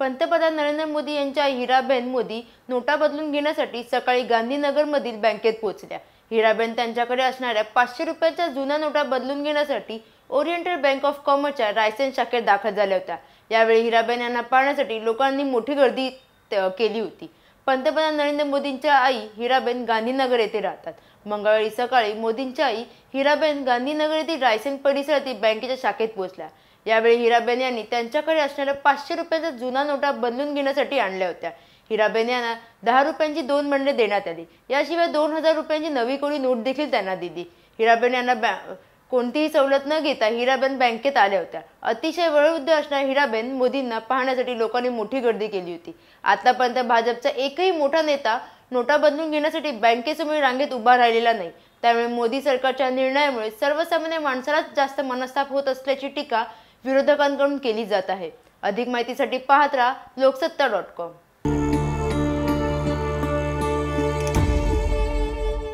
पंतप्रधान नरेंद्र मोदी यांच्या हिराबेन मोदी नोटा बदलून घेण्यासाठी सकाळी गांधीनगरमधील बँकेत पोहोचल्या हिराबेन त्यांच्याकडे असणाऱ्या पाचशे रुपयाच्या जुन्या नोटा बदलून घेण्यासाठी ओरिएंटल बँक ऑफ कॉमर्सच्या रायसेन शाखेत दाखल झाल्या होत्या यावेळी हिराबेन यांना पाहण्यासाठी लोकांनी मोठी गर्दी केली होती पंतप्रधान नरेंद्र मोदींच्या आई हिराबेन गांधीनगर येथे राहतात मंगळवारी सकाळी मोदींच्या आई हिराबेन गांधीनगर येथील रायसेन परिसरातील बँकेच्या शाखेत पोहोचल्या यावेळी हिराबेन यांनी त्यांच्याकडे असणाऱ्या पाचशे रुपयाचा जुना नोटा बदलून घेण्यासाठी आणल्या होत्या हिराबेन यांना दहा रुपयांची दोन बंडे देण्यात आली याशिवाय दोन हजार रुपयांची नवी कोणी नोट देखील त्यांना दिली हिराबेन यांना कोणतीही सवलत न घेता हिराबेन बँकेत आल्या होत्या अतिशय वयोवृद्ध असणाऱ्या हिराबेन मोदींना पाहण्यासाठी लोकांनी मोठी गर्दी केली होती आतापर्यंत भाजपचा एकही मोठा नेता नोटा बदलून घेण्यासाठी बँकेसमोर रांगेत उभा राहिलेला नाही त्यामुळे मोदी सरकारच्या निर्णयामुळे सर्वसामान्य माणसालाच जास्त मनस्ताप होत असल्याची टीका विरोधकांकडून केली जात आहे अधिक माहितीसाठी पाहत राहा लोकसत्ता डॉट कॉम